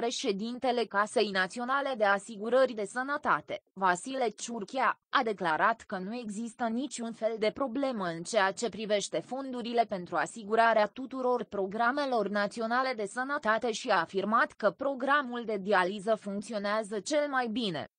Președintele Casei Naționale de Asigurări de Sănătate, Vasile Ciurchea, a declarat că nu există niciun fel de problemă în ceea ce privește fondurile pentru asigurarea tuturor programelor naționale de sănătate și a afirmat că programul de dializă funcționează cel mai bine.